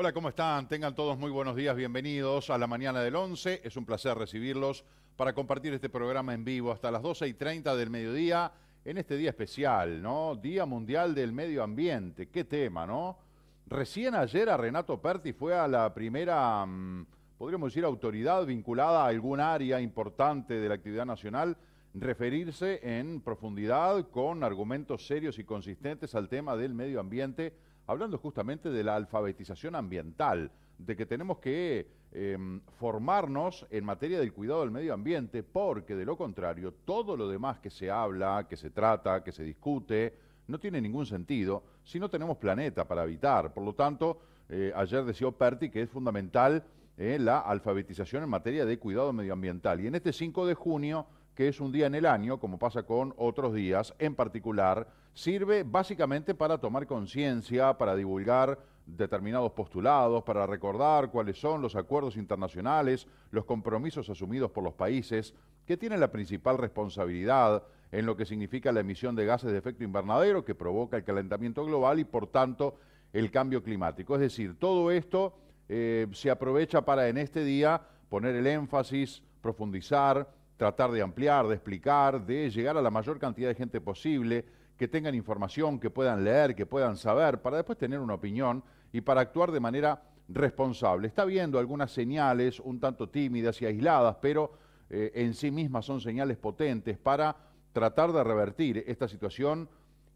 Hola, ¿cómo están? Tengan todos muy buenos días, bienvenidos a la mañana del 11. Es un placer recibirlos para compartir este programa en vivo hasta las 12 y 30 del mediodía, en este día especial, ¿no? Día Mundial del Medio Ambiente, qué tema, ¿no? Recién ayer a Renato Perti fue a la primera, mm, podríamos decir, autoridad vinculada a algún área importante de la actividad nacional, referirse en profundidad con argumentos serios y consistentes al tema del medio ambiente hablando justamente de la alfabetización ambiental, de que tenemos que em, formarnos en materia del cuidado del medio ambiente, porque de lo contrario, todo lo demás que se habla, que se trata, que se discute, no tiene ningún sentido si no tenemos planeta para habitar. Por lo tanto, eh, ayer decía Perti que es fundamental eh, la alfabetización en materia de cuidado medioambiental. Y en este 5 de junio, que es un día en el año, como pasa con otros días, en particular sirve básicamente para tomar conciencia, para divulgar determinados postulados, para recordar cuáles son los acuerdos internacionales, los compromisos asumidos por los países que tienen la principal responsabilidad en lo que significa la emisión de gases de efecto invernadero que provoca el calentamiento global y por tanto el cambio climático. Es decir, todo esto eh, se aprovecha para en este día poner el énfasis, profundizar, tratar de ampliar, de explicar, de llegar a la mayor cantidad de gente posible que tengan información, que puedan leer, que puedan saber, para después tener una opinión y para actuar de manera responsable. Está viendo algunas señales un tanto tímidas y aisladas, pero eh, en sí mismas son señales potentes para tratar de revertir esta situación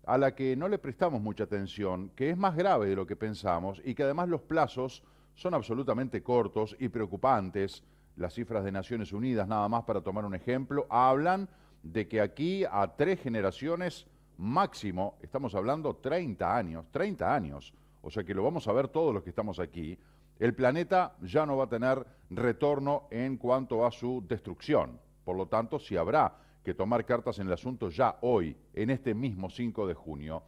a la que no le prestamos mucha atención, que es más grave de lo que pensamos y que además los plazos son absolutamente cortos y preocupantes. Las cifras de Naciones Unidas, nada más para tomar un ejemplo, hablan de que aquí a tres generaciones máximo, estamos hablando 30 años, 30 años, o sea que lo vamos a ver todos los que estamos aquí, el planeta ya no va a tener retorno en cuanto a su destrucción. Por lo tanto, si habrá que tomar cartas en el asunto ya hoy, en este mismo 5 de junio.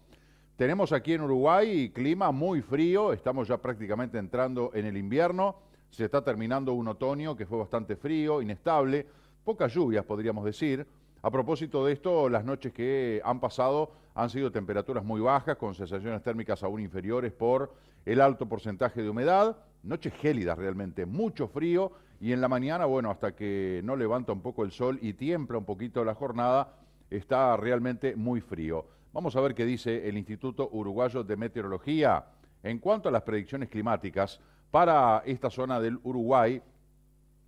Tenemos aquí en Uruguay clima muy frío, estamos ya prácticamente entrando en el invierno, se está terminando un otoño que fue bastante frío, inestable, pocas lluvias podríamos decir, a propósito de esto, las noches que han pasado han sido temperaturas muy bajas, con sensaciones térmicas aún inferiores por el alto porcentaje de humedad, noches gélidas realmente, mucho frío, y en la mañana, bueno, hasta que no levanta un poco el sol y tiembla un poquito la jornada, está realmente muy frío. Vamos a ver qué dice el Instituto Uruguayo de Meteorología en cuanto a las predicciones climáticas para esta zona del Uruguay,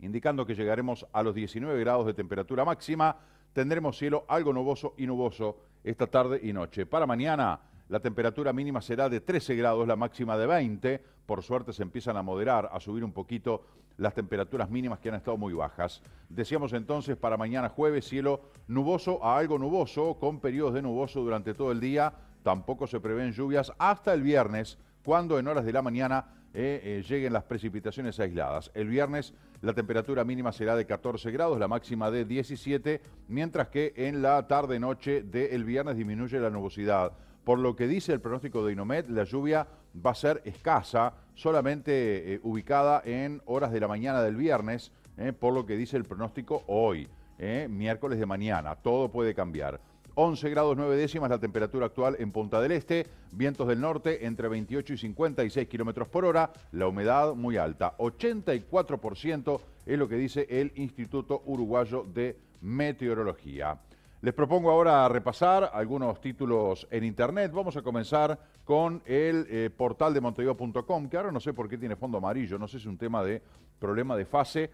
indicando que llegaremos a los 19 grados de temperatura máxima, tendremos cielo algo nuboso y nuboso esta tarde y noche. Para mañana la temperatura mínima será de 13 grados, la máxima de 20. Por suerte se empiezan a moderar, a subir un poquito las temperaturas mínimas que han estado muy bajas. Decíamos entonces para mañana jueves cielo nuboso a algo nuboso, con periodos de nuboso durante todo el día. Tampoco se prevén lluvias hasta el viernes, cuando en horas de la mañana eh, eh, lleguen las precipitaciones aisladas. El viernes la temperatura mínima será de 14 grados, la máxima de 17, mientras que en la tarde-noche del viernes disminuye la nubosidad. Por lo que dice el pronóstico de Inomet, la lluvia va a ser escasa, solamente eh, ubicada en horas de la mañana del viernes, eh, por lo que dice el pronóstico hoy, eh, miércoles de mañana. Todo puede cambiar. 11 grados 9 décimas la temperatura actual en Punta del Este, vientos del norte entre 28 y 56 kilómetros por hora, la humedad muy alta, 84% es lo que dice el Instituto Uruguayo de Meteorología. Les propongo ahora repasar algunos títulos en internet. Vamos a comenzar con el eh, portal de montevideo.com, que ahora no sé por qué tiene fondo amarillo, no sé si es un tema de problema de fase.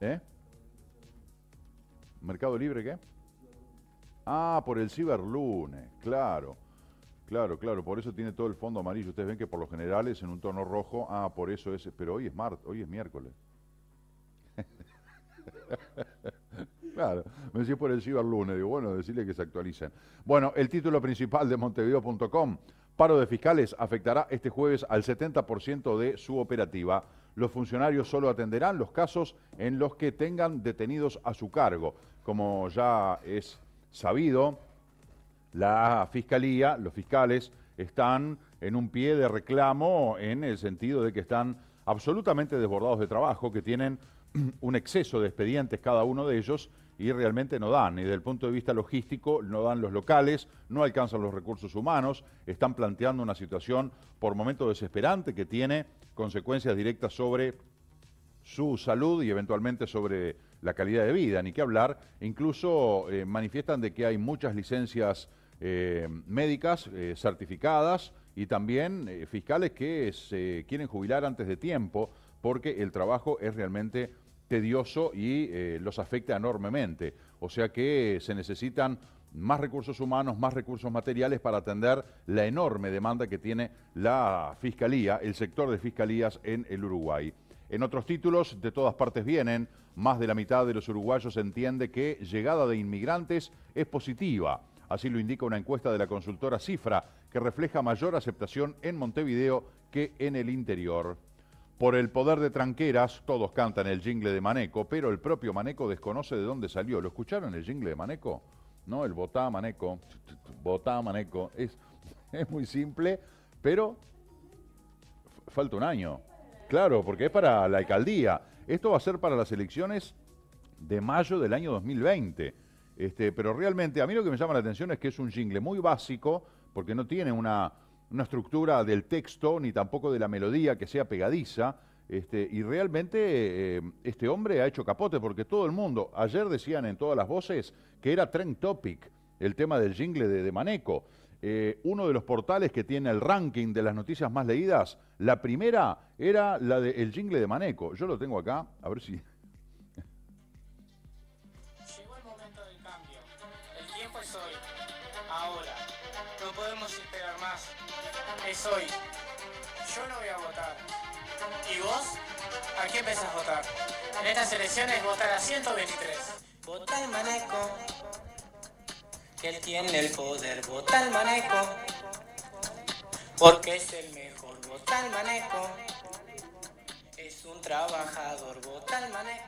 ¿Eh? ¿Mercado Libre qué? Ah, por el ciberlunes, claro. Claro, claro, por eso tiene todo el fondo amarillo. Ustedes ven que por lo general es en un tono rojo. Ah, por eso es, pero hoy es martes, hoy es miércoles. claro, me decís por el ciberlunes, digo, bueno, decirle que se actualicen. Bueno, el título principal de montevideo.com, paro de fiscales afectará este jueves al 70% de su operativa. Los funcionarios solo atenderán los casos en los que tengan detenidos a su cargo, como ya es sabido, la fiscalía, los fiscales, están en un pie de reclamo en el sentido de que están absolutamente desbordados de trabajo, que tienen un exceso de expedientes cada uno de ellos y realmente no dan, ni desde el punto de vista logístico no dan los locales, no alcanzan los recursos humanos, están planteando una situación por momento desesperante que tiene consecuencias directas sobre su salud y eventualmente sobre la calidad de vida, ni qué hablar. Incluso eh, manifiestan de que hay muchas licencias eh, médicas eh, certificadas y también fiscales que se quieren jubilar antes de tiempo porque el trabajo es realmente tedioso y los afecta enormemente. O sea que se necesitan más recursos humanos, más recursos materiales para atender la enorme demanda que tiene la Fiscalía, el sector de Fiscalías en el Uruguay. En otros títulos, de todas partes vienen, más de la mitad de los uruguayos entiende que llegada de inmigrantes es positiva. Así lo indica una encuesta de la consultora Cifra, que refleja mayor aceptación en Montevideo que en el interior. Por el poder de tranqueras, todos cantan el jingle de Maneco, pero el propio Maneco desconoce de dónde salió. ¿Lo escucharon el jingle de Maneco? No, el botá Maneco, botá Maneco. Es, es muy simple, pero falta un año. Claro, porque es para la alcaldía. Esto va a ser para las elecciones de mayo del año 2020. Este, pero realmente a mí lo que me llama la atención es que es un jingle muy básico, porque no tiene una, estructura del texto ni tampoco de la melodía que sea pegadiza. Este, y realmente eh, este hombre ha hecho capote porque todo el mundo, ayer decían en todas las voces que era trend topic el tema del jingle de, de Maneco. Eh, uno de los portales que tiene el ranking de las noticias más leídas, la primera era la del jingle de Maneco. Yo lo tengo acá, a ver si... Llegó el momento del cambio. El tiempo es hoy. Ahora. No podemos esperar más. Es hoy. Yo no voy a votar. ¿Y vos? ¿A quién pensás votar? En estas elecciones votar a 123. Votar Maneco él tiene el poder, vota manejo, porque es el mejor, vota manejo, es un trabajador, vota manejo.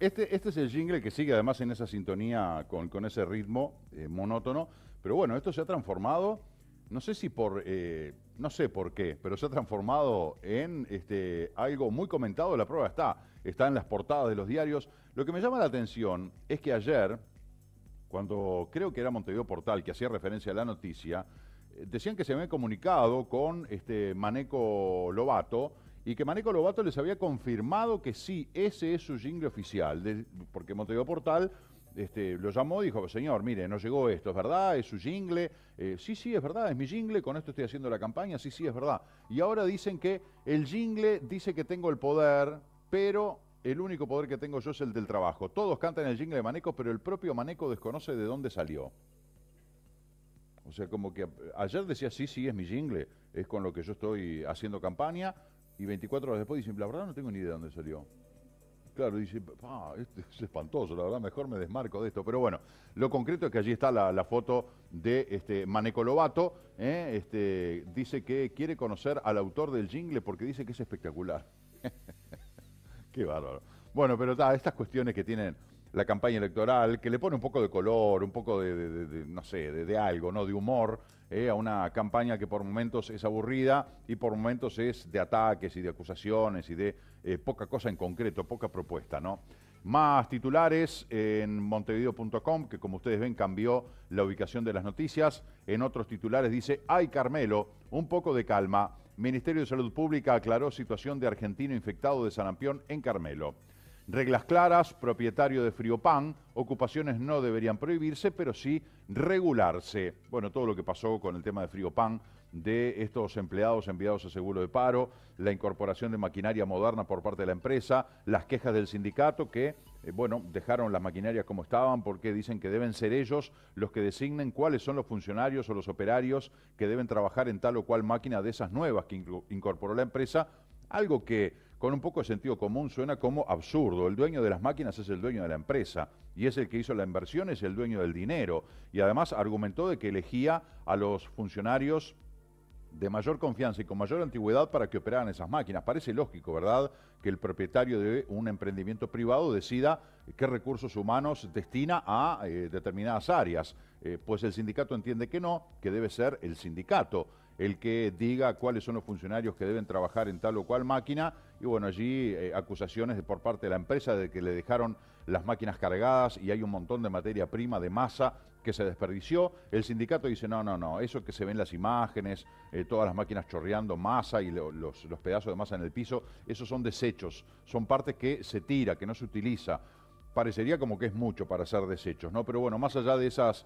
Este, este es el jingle que sigue además en esa sintonía con, ese ritmo eh, monótono, pero bueno, esto se ha transformado, no sé si por, eh, no sé por qué, pero se ha transformado en este, algo muy comentado, la prueba está, está en las portadas de los diarios. Lo que me llama la atención es que ayer, cuando creo que era Montevideo Portal, que hacía referencia a la noticia, eh, decían que se había comunicado con este Maneco Lobato y que Maneco Lobato les había confirmado que sí, ese es su jingle oficial, porque Montevideo Portal este, lo llamó y dijo, señor, mire, no llegó esto, es verdad, es su jingle, eh, sí, sí, es verdad, es mi jingle, con esto estoy haciendo la campaña, sí, sí, es verdad. Y ahora dicen que el jingle dice que tengo el poder, pero el único poder que tengo yo es el del trabajo. Todos cantan el jingle de Maneco, pero el propio Maneco desconoce de dónde salió. O sea, como que eh, ayer decía, sí, sí, es mi jingle, es con lo que yo estoy haciendo campaña, y 24 horas después dicen, la verdad no tengo ni idea de dónde salió. Claro, dice, este es espantoso, la verdad, mejor me desmarco de esto. Pero bueno, lo concreto es que allí está la, foto de este, Maneco Lobato. ¿eh? Este, dice que quiere conocer al autor del jingle porque dice que es espectacular. Bueno, pero estas cuestiones que tienen la campaña electoral, que le pone un poco de color, un poco de, no sé, de, algo, ¿no? De humor eh, a una campaña que por momentos es aburrida y por momentos es de ataques y de acusaciones y de eh, poca cosa en concreto, poca propuesta, ¿no? Más titulares en montevideo.com, que como ustedes ven cambió la ubicación de las noticias. En otros titulares dice, ay Carmelo, un poco de calma, Ministerio de Salud Pública aclaró situación de argentino infectado de sarampión en Carmelo. Reglas claras, propietario de Friopan, ocupaciones no deberían prohibirse, pero sí regularse. Bueno, todo lo que pasó con el tema de Friopan, de estos empleados enviados a seguro de paro, la incorporación de maquinaria moderna por parte de la empresa, las quejas del sindicato que eh, bueno, dejaron las maquinarias como estaban porque dicen que deben ser ellos los que designen cuáles son los funcionarios o los operarios que deben trabajar en tal o cual máquina de esas nuevas que incorporó la empresa, algo que con un poco de sentido común suena como absurdo. El dueño de las máquinas es el dueño de la empresa y es el que hizo la inversión, es el dueño del dinero y además argumentó de que elegía a los funcionarios de mayor confianza y con mayor antigüedad para que operaran esas máquinas. Parece lógico, ¿verdad?, que el propietario de un emprendimiento privado decida qué recursos humanos destina a eh, determinadas áreas. Eh, pues el sindicato entiende que no, que debe ser el sindicato el que diga cuáles son los funcionarios que deben trabajar en tal o cual máquina. Y bueno, allí eh, acusaciones por parte de la empresa de que le dejaron las máquinas cargadas y hay un montón de materia prima, de masa que se desperdició. El sindicato dice, no, no, no, eso que se ven las imágenes, eh, todas las máquinas chorreando masa y los, pedazos de masa en el piso, esos son desechos, son partes que se tira, que no se utiliza. Parecería como que es mucho para ser desechos, ¿no? Pero bueno, más allá de esas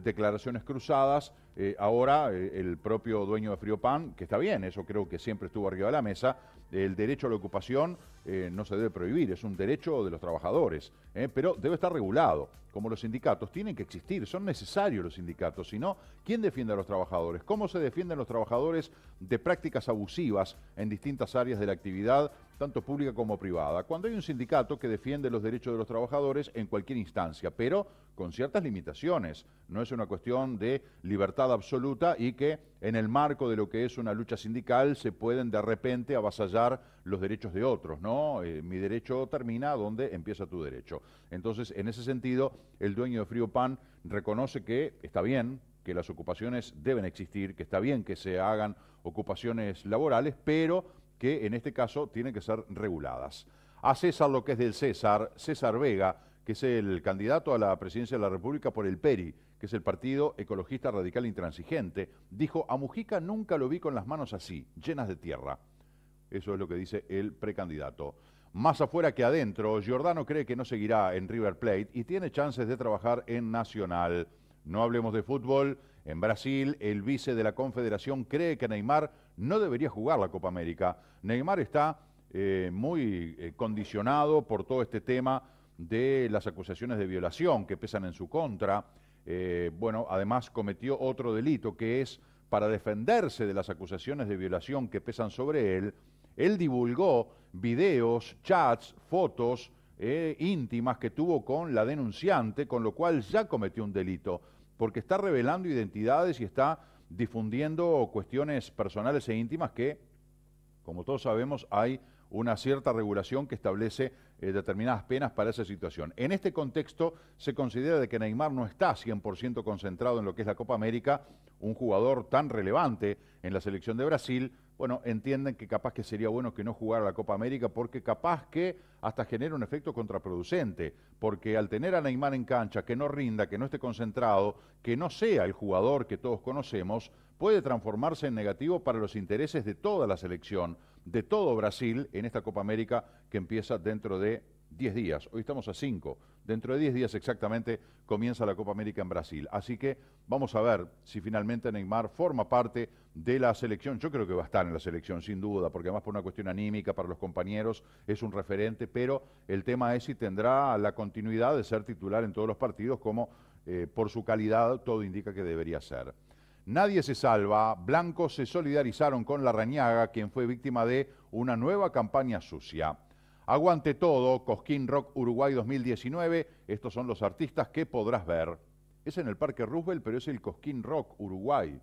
declaraciones cruzadas. Eh, ahora eh, el propio dueño de Pan, que está bien, eso creo que siempre estuvo arriba de la mesa, el derecho a la ocupación eh, no se debe prohibir, es un derecho de los trabajadores, pero debe estar regulado, como los sindicatos, tienen que existir, son necesarios los sindicatos, si no, ¿quién defiende a los trabajadores? ¿Cómo se defienden los trabajadores de prácticas abusivas en distintas áreas de la actividad tanto pública como privada, cuando hay un sindicato que defiende los derechos de los trabajadores en cualquier instancia, pero con ciertas limitaciones. No es una cuestión de libertad absoluta y que en el marco de lo que es una lucha sindical se pueden de repente avasallar los derechos de otros, ¿no? Eh, mi derecho termina donde empieza tu derecho. Entonces, en ese sentido, el dueño de Frío Pan reconoce que está bien, que las ocupaciones deben existir, que está bien que se hagan ocupaciones laborales, pero que en este caso tienen que ser reguladas. A César lo que es del César, César Vega, que es el candidato a la presidencia de la República por el PERI, que es el Partido Ecologista Radical Intransigente, dijo, a Mujica nunca lo vi con las manos así, llenas de tierra. Eso es lo que dice el precandidato. Más afuera que adentro, Giordano cree que no seguirá en River Plate y tiene chances de trabajar en Nacional. No hablemos de fútbol. En Brasil, el vice de la Confederación cree que Neymar no debería jugar la Copa América. Neymar está eh, muy eh, condicionado por todo este tema de las acusaciones de violación que pesan en su contra. Eh, bueno, además cometió otro delito que es, para defenderse de las acusaciones de violación que pesan sobre él, él divulgó videos, chats, fotos íntimas que tuvo con la denunciante, con lo cual ya cometió un delito, porque está revelando identidades y está difundiendo cuestiones personales e íntimas que, como todos sabemos, hay una cierta regulación que establece eh, determinadas penas para esa situación. En este contexto se considera de que Neymar no está 100% concentrado en lo que es la Copa América, un jugador tan relevante en la selección de Brasil, bueno, entienden que capaz que sería bueno que no jugara la Copa América porque capaz que hasta genera un efecto contraproducente, porque al tener a Neymar en cancha, que no rinda, que no esté concentrado, que no sea el jugador que todos conocemos, puede transformarse en negativo para los intereses de toda la selección, de todo Brasil en esta Copa América que empieza dentro de 10 días. Hoy estamos a 5. Dentro de 10 días exactamente comienza la Copa América en Brasil. Así que vamos a ver si finalmente Neymar forma parte de la selección. Yo creo que va a estar en la selección, sin duda, porque además por una cuestión anímica para los compañeros es un referente, pero el tema es si tendrá la continuidad de ser titular en todos los partidos, como eh, por su calidad todo indica que debería ser. Nadie se salva, blancos se solidarizaron con La Rañaga, quien fue víctima de una nueva campaña sucia. Aguante todo, Cosquín Rock Uruguay 2019, estos son los artistas que podrás ver. Es en el Parque Roosevelt, pero es el Cosquín Rock Uruguay.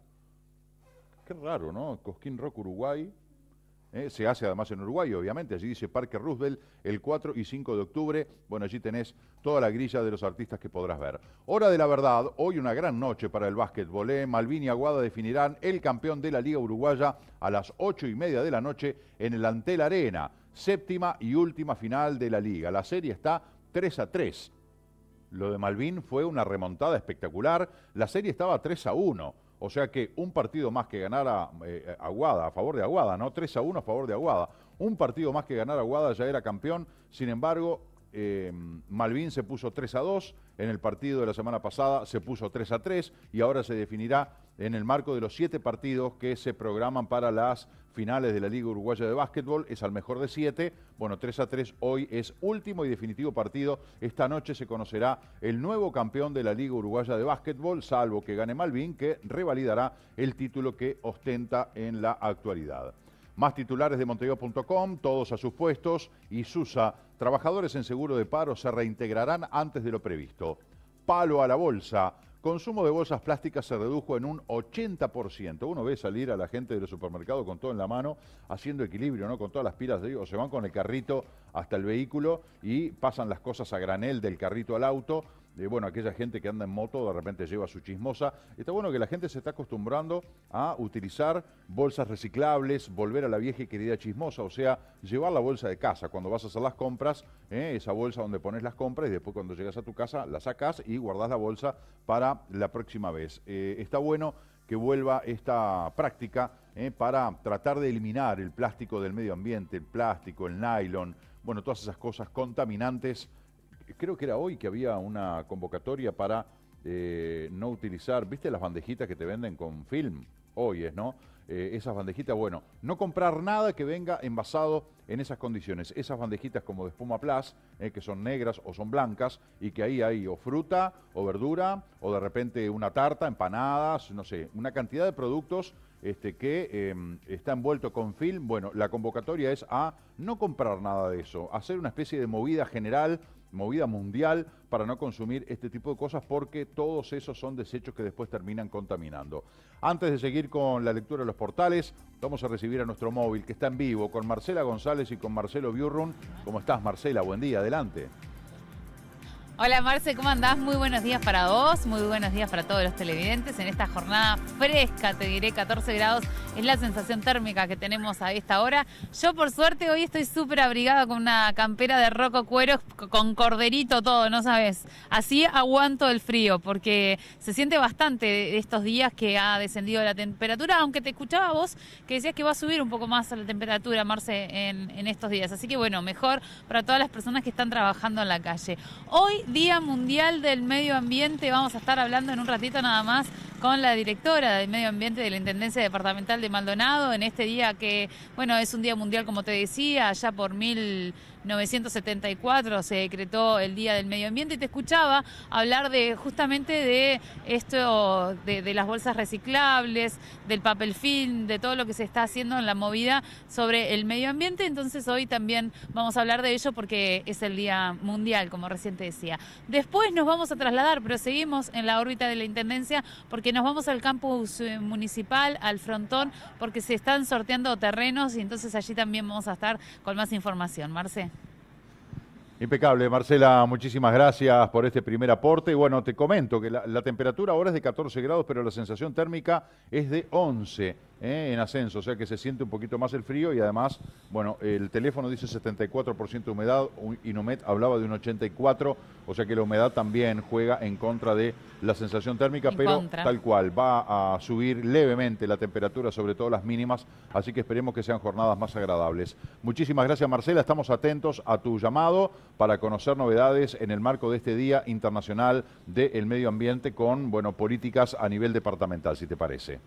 Qué raro, ¿no? Cosquín Rock Uruguay, ¿eh? se hace además en Uruguay, obviamente. Allí dice Parque Roosevelt el 4 y 5 de octubre. Bueno, allí tenés toda la grilla de los artistas que podrás ver. Hora de la verdad, hoy una gran noche para el básquetbol. ¿eh? Malvin y Aguada definirán el campeón de la Liga Uruguaya a las 8 y media de la noche en el Antel Arena, séptima y última final de la Liga. La serie está 3 a 3. Lo de Malvin fue una remontada espectacular. La serie estaba 3 a 1 o sea que un partido más que ganara a eh, Aguada, a favor de Aguada, ¿no? 3 a 1 a favor de Aguada. Un partido más que ganara Aguada ya era campeón. Sin embargo, eh, Malvin se puso 3 a 2. En el partido de la semana pasada se puso 3 a 3. Y ahora se definirá en el marco de los siete partidos que se programan para las finales de la Liga Uruguaya de Básquetbol, es al mejor de siete, bueno, 3 a 3 hoy es último y definitivo partido, esta noche se conocerá el nuevo campeón de la Liga Uruguaya de Básquetbol, salvo que gane Malvin, que revalidará el título que ostenta en la actualidad. Más titulares de Montevideo.com, todos a sus puestos, y Susa, trabajadores en seguro de paro se reintegrarán antes de lo previsto. Palo a la bolsa, Consumo de bolsas plásticas se redujo en un 80%. Uno ve salir a la gente del supermercado con todo en la mano, haciendo equilibrio, ¿no? Con todas las pilas de o se van con el carrito hasta el vehículo y pasan las cosas a granel del carrito al auto bueno, aquella gente que anda en moto, de repente lleva su chismosa. Está bueno que la gente se está acostumbrando a utilizar bolsas reciclables, volver a la vieja y querida chismosa, o sea, llevar la bolsa de casa. Cuando vas a hacer las compras, eh, esa bolsa donde pones las compras y después cuando llegas a tu casa la sacas y guardás la bolsa para la próxima vez. Eh, está bueno que vuelva esta práctica eh, para tratar de eliminar el plástico del medio ambiente, el plástico, el nylon, bueno, todas esas cosas contaminantes creo que era hoy que había una convocatoria para eh, no utilizar, viste las bandejitas que te venden con film, hoy es, ¿no? Eh, esas bandejitas, bueno, no comprar nada que venga envasado en esas condiciones. Esas bandejitas como de espuma plus, eh, que son negras o son blancas, y que ahí hay o fruta o verdura, o de repente una tarta, empanadas, no sé, una cantidad de productos este, que em, está envuelto con film. Bueno, la convocatoria es a no comprar nada de eso, hacer una especie de movida general movida mundial para no consumir este tipo de cosas porque todos esos son desechos que después terminan contaminando. Antes de seguir con la lectura de los portales, vamos a recibir a nuestro móvil que está en vivo con Marcela González y con Marcelo Biurrun. ¿Cómo estás Marcela? Buen día, adelante. Hola Marce, ¿cómo andás? Muy buenos días para vos, muy buenos días para todos los televidentes. En esta jornada fresca, te diré, 14 grados es la sensación térmica que tenemos a esta hora. Yo por suerte hoy estoy súper abrigada con una campera de roco cuero con corderito todo, no sabes. Así aguanto el frío porque se siente bastante estos días que ha descendido la temperatura, aunque te escuchaba vos que decías que va a subir un poco más la temperatura, Marce, en, en estos días. Así que bueno, mejor para todas las personas que están trabajando en la calle. Hoy Día Mundial del Medio Ambiente. Vamos a estar hablando en un ratito nada más con la directora del Medio Ambiente de la Intendencia Departamental de Maldonado en este día que, bueno, es un día mundial, como te decía, allá por mil... 1974 se decretó el Día del Medio Ambiente y te escuchaba hablar de justamente de esto, de, las bolsas reciclables, del papel film, de todo lo que se está haciendo en la movida sobre el medio ambiente. Entonces hoy también vamos a hablar de ello porque es el Día Mundial, como recién decía. Después nos vamos a trasladar, pero seguimos en la órbita de la Intendencia porque nos vamos al campus eh, municipal, al frontón, porque se están sorteando terrenos y entonces allí también vamos a estar con más información. Marce. Impecable, Marcela, muchísimas gracias por este primer aporte. bueno, te comento que la, temperatura ahora es de 14 grados, pero la sensación térmica es de 11 ¿eh? en ascenso, o sea que se siente un poquito más el frío y además, bueno, el teléfono dice 74% de humedad, Nomet hablaba de un 84, o sea que la humedad también juega en contra de la sensación térmica, pero tal cual, va a subir levemente la temperatura, sobre todo las mínimas, así que esperemos que sean jornadas más agradables. Muchísimas gracias Marcela, estamos atentos a tu llamado para conocer novedades en el marco de este Día Internacional del Medio Ambiente con bueno, políticas a nivel departamental, si te parece.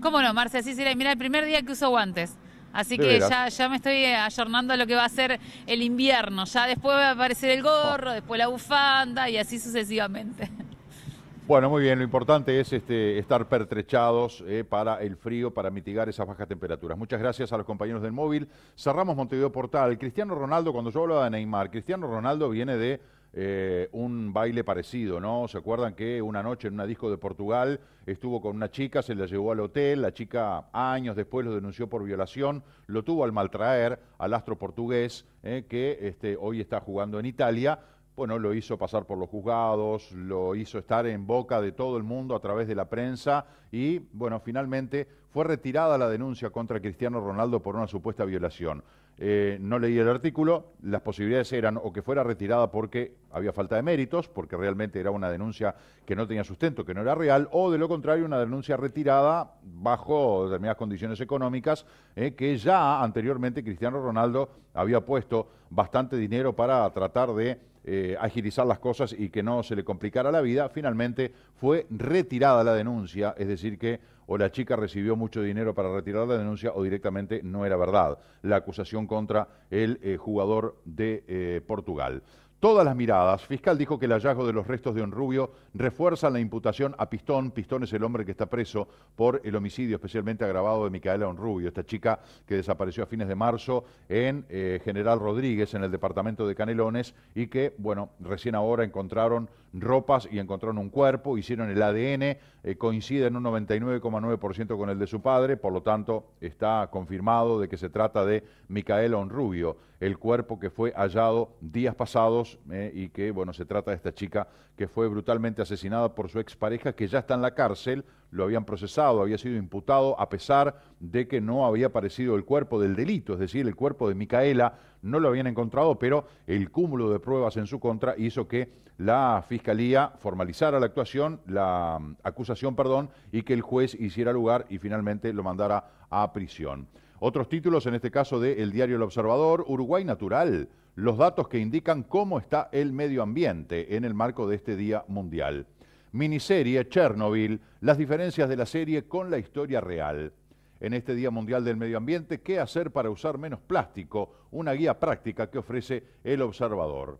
¿Cómo no, Marcia? Sí, mira, el primer día que uso guantes. Así que ya, ya me estoy eh, ayornando a lo que va a ser el invierno. Ya después va a aparecer el gorro, ah. después la bufanda y así sucesivamente. Bueno, muy bien, lo importante es este, estar pertrechados eh, para el frío, para mitigar esas bajas temperaturas. Muchas gracias a los compañeros del móvil. Cerramos Montevideo Portal. Cristiano Ronaldo, cuando yo hablaba de Neymar, Cristiano Ronaldo viene de eh, un baile parecido, ¿no? ¿Se acuerdan que una noche en una disco de Portugal estuvo con una chica, se la llevó al hotel, la chica años después lo denunció por violación, lo tuvo al maltraer al astro portugués, eh, que este, hoy está jugando en Italia, bueno, lo hizo pasar por los juzgados, lo hizo estar en boca de todo el mundo a través de la prensa y, bueno, finalmente fue retirada la denuncia contra Cristiano Ronaldo por una supuesta violación. Eh, no leí el artículo, las posibilidades eran o que fuera retirada porque había falta de méritos, porque realmente era una denuncia que no tenía sustento, que no era real, o de lo contrario una denuncia retirada bajo determinadas condiciones económicas eh, que ya anteriormente Cristiano Ronaldo había puesto bastante dinero para tratar de eh, agilizar las cosas y que no se le complicara la vida, finalmente fue retirada la denuncia, es decir que o la chica recibió mucho dinero para retirar la denuncia o directamente no era verdad la acusación contra el eh, jugador de eh, Portugal todas las miradas. Fiscal dijo que el hallazgo de los restos de rubio refuerza la imputación a Pistón. Pistón es el hombre que está preso por el homicidio especialmente agravado de Micaela Honrubio, esta chica que desapareció a fines de marzo en eh, General Rodríguez, en el departamento de Canelones, y que, bueno, recién ahora encontraron ropas y encontraron un cuerpo, hicieron el ADN, eh, coincide en un 99,9% con el de su padre, por lo tanto está confirmado de que se trata de Micaela Onrubio, el cuerpo que fue hallado días pasados eh, y que, bueno, se trata de esta chica que fue brutalmente asesinada por su expareja que ya está en la cárcel, lo habían procesado, había sido imputado a pesar de que no había aparecido el cuerpo del delito, es decir, el cuerpo de Micaela no lo habían encontrado, pero el cúmulo de pruebas en su contra hizo que la Fiscalía formalizara la actuación, la mm, acusación, perdón, y que el juez hiciera lugar y finalmente lo mandara a prisión. Otros títulos, en este caso de El diario El Observador, Uruguay Natural, los datos que indican cómo está el medio ambiente en el marco de este Día Mundial. Miniserie Chernobyl, las diferencias de la serie con la historia real en este Día Mundial del Medio Ambiente, ¿Qué hacer para usar menos plástico? Una guía práctica que ofrece el observador.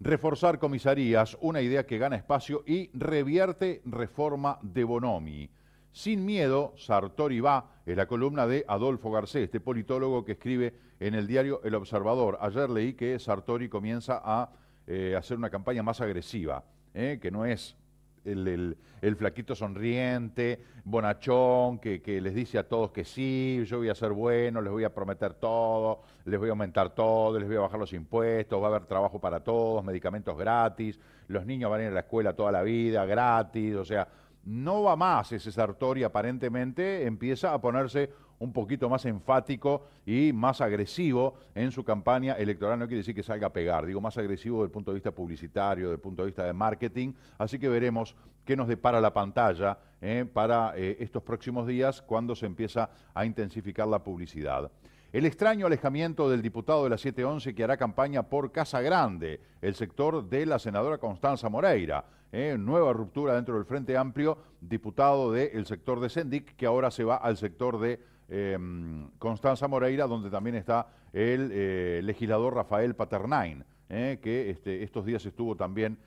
Reforzar comisarías, una idea que gana espacio y revierte reforma de Bonomi. Sin miedo, Sartori va, es la columna de Adolfo Garcés, este politólogo que escribe en el diario El Observador. Ayer leí que Sartori comienza a eh, hacer una campaña más agresiva, eh, que no es el, flaquito sonriente, bonachón, que, que, les dice a todos que sí, yo voy a ser bueno, les voy a prometer todo, les voy a aumentar todo, les voy a bajar los impuestos, va a haber trabajo para todos, medicamentos gratis, los niños van a ir a la escuela toda la vida, gratis, o sea, no va más ese Sartori aparentemente, empieza a ponerse un poquito más enfático y más agresivo en su campaña electoral. No quiere decir que salga a pegar, digo más agresivo desde el punto de vista publicitario, desde el punto de vista de marketing. Así que veremos qué nos depara la pantalla eh, para eh, estos próximos días cuando se empieza a intensificar la publicidad. El extraño alejamiento del diputado de la 711 que hará campaña por Casa Grande, el sector de la senadora Constanza Moreira. ¿eh? nueva ruptura dentro del Frente Amplio, diputado del sector de Sendic, que ahora se va al sector de em, Constanza Moreira, donde también está el eh, legislador Rafael Paternain, ¿eh? que este, estos días estuvo también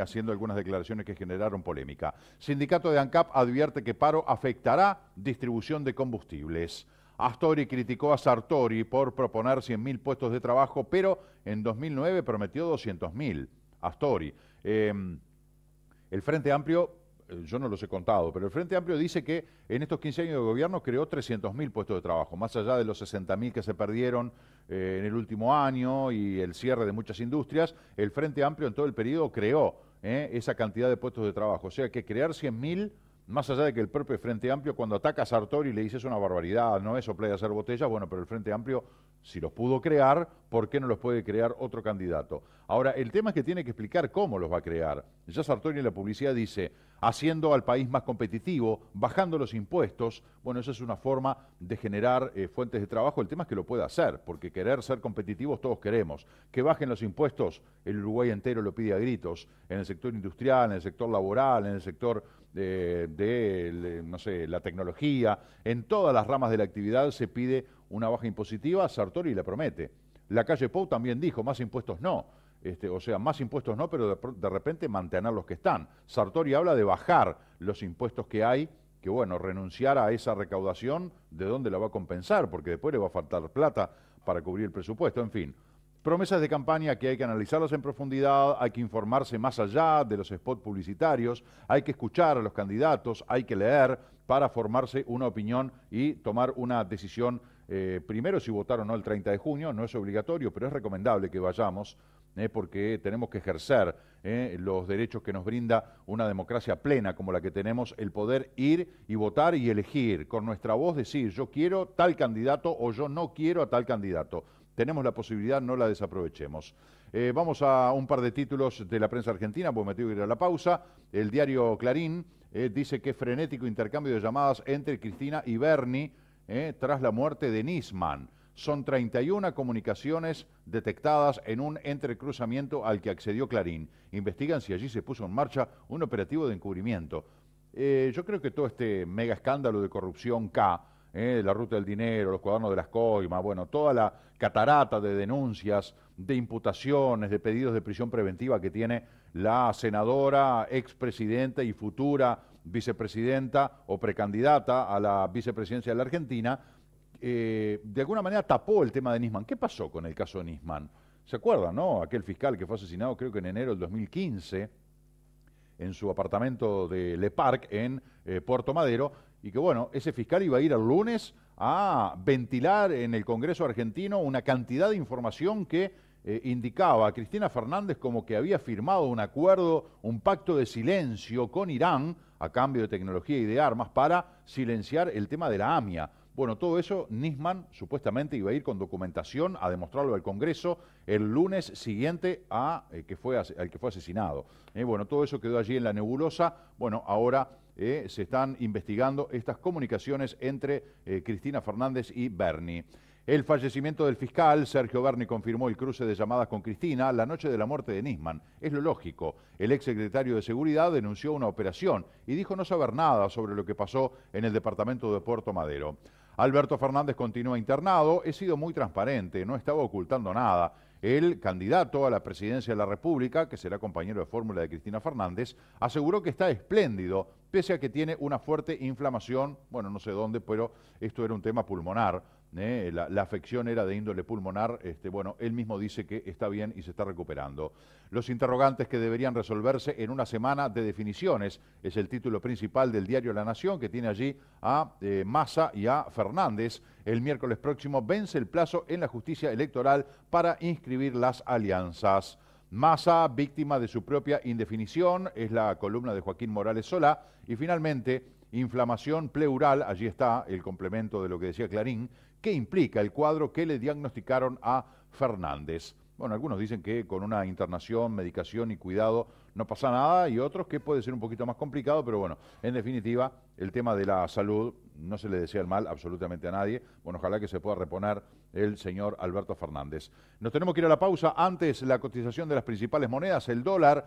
haciendo algunas declaraciones que generaron polémica. Sindicato de ANCAP advierte que paro afectará distribución de combustibles. Astori criticó a Sartori por proponer 100.000 puestos de trabajo, pero en 2009 prometió 200.000. Astori. Em, el Frente Amplio, eh, yo no los he contado, pero el Frente Amplio dice que en estos 15 años de gobierno creó 300.000 puestos de trabajo, más allá de los 60.000 que se perdieron eh, en el último año y el cierre de muchas industrias, el Frente Amplio en todo el periodo creó eh, esa cantidad de puestos de trabajo. O sea que crear 100.000 más allá de que el propio Frente Amplio, cuando ataca a Sartori, le dice es una barbaridad, no es soplar de hacer botellas, bueno, pero el Frente Amplio si los pudo crear, ¿por qué no los puede crear otro candidato? Ahora, el tema es que tiene que explicar cómo los va a crear. Ya Sartori en la publicidad dice, haciendo al país más competitivo, bajando los impuestos. Bueno, esa es una forma de generar eh, fuentes de trabajo. El tema es que lo puede hacer, porque querer ser competitivos todos queremos. Que bajen los impuestos, el Uruguay entero lo pide a gritos, en el sector industrial, en el sector laboral, en el sector eh, de, de, no sé, la tecnología, en todas las ramas de la actividad se pide una baja impositiva, Sartori le promete. La calle Pou también dijo, más impuestos no. Este, o sea, más impuestos no, pero de, de, repente mantener los que están. Sartori habla de bajar los impuestos que hay, que bueno, renunciar a esa recaudación, ¿de dónde la va a compensar? Porque después le va a faltar plata para cubrir el presupuesto, en fin. Promesas de campaña que hay que analizarlas en profundidad, hay que informarse más allá de los spots publicitarios, hay que escuchar a los candidatos, hay que leer para formarse una opinión y tomar una decisión eh, primero si votar o no el 30 de junio, no es obligatorio, pero es recomendable que vayamos, eh, porque tenemos que ejercer eh, los derechos que nos brinda una democracia plena como la que tenemos, el poder ir y votar y elegir, con nuestra voz decir yo quiero tal candidato o yo no quiero a tal candidato. Tenemos la posibilidad, no la desaprovechemos. vamos a un par de títulos de la prensa argentina, porque me tengo que ir a la pausa. El diario Clarín dice que frenético intercambio de llamadas entre Cristina y Berni ¿eh? tras la muerte de Nisman. Son 31 comunicaciones detectadas en un entrecruzamiento al que accedió Clarín. Investigan si allí se puso en marcha un operativo de encubrimiento. Eh, yo creo que todo este mega escándalo de corrupción K, ¿eh? la ruta del dinero, los cuadernos de las coimas, bueno, toda la catarata de denuncias, de imputaciones, de pedidos de prisión preventiva que tiene la senadora, expresidenta y futura vicepresidenta o precandidata a la vicepresidencia de la Argentina, eh, de alguna manera tapó el tema de Nisman. ¿Qué pasó con el caso de Nisman? ¿Se acuerdan, no? Aquel fiscal que fue asesinado creo que en enero del 2015 en su apartamento de Le Parc en eh, Puerto Madero y que bueno, ese fiscal iba a ir el lunes a ventilar en el Congreso argentino una cantidad de información que eh, indicaba a Cristina Fernández como que había firmado un acuerdo, un pacto de silencio con Irán a cambio de tecnología y de armas para silenciar el tema de la AMIA. Bueno, todo eso Nisman supuestamente iba a ir con documentación a demostrarlo al Congreso el lunes siguiente a, eh, que fue, al que fue asesinado. Eh, bueno, todo eso quedó allí en la nebulosa. Bueno, ahora eh, se están investigando estas comunicaciones entre Cristina Fernández y Bernie. El fallecimiento del fiscal, Sergio Berni confirmó el cruce de llamadas con Cristina la noche de la muerte de Nisman. Es lo lógico. El exsecretario de Seguridad denunció una operación y dijo no saber nada sobre lo que pasó en el departamento de Puerto Madero. Alberto Fernández continúa internado. He sido muy transparente, no estaba ocultando nada. El candidato a la presidencia de la República, que será compañero de fórmula de Cristina Fernández, aseguró que está espléndido, pese a que tiene una fuerte inflamación, bueno, no sé dónde, pero esto era un tema pulmonar ¿eh? la, afección era de índole pulmonar, este, bueno, él mismo dice que está bien y se está recuperando. Los interrogantes que deberían resolverse en una semana de definiciones es el título principal del diario La Nación, que tiene allí a eh, Massa y a Fernández. El miércoles próximo vence el plazo en la justicia electoral para inscribir las alianzas. Massa, víctima de su propia indefinición, es la columna de Joaquín Morales Solá. Y finalmente, Inflamación pleural, allí está el complemento de lo que decía Clarín, que implica el cuadro que le diagnosticaron a Fernández. Bueno, algunos dicen que con una internación, medicación y cuidado no pasa nada y otros que puede ser un poquito más complicado, pero bueno, en definitiva, el tema de la salud no se le desea el mal absolutamente a nadie. Bueno, ojalá que se pueda reponer el señor Alberto Fernández. Nos tenemos que ir a la pausa. Antes, la cotización de las principales monedas, el dólar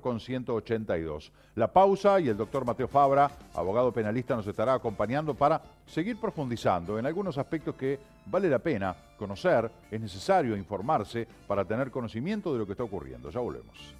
con 182. La pausa y el doctor Mateo Fabra, abogado penalista, nos estará acompañando para seguir profundizando en algunos aspectos que vale la pena conocer, es necesario informarse para tener conocimiento de lo que está ocurriendo. Ya volvemos.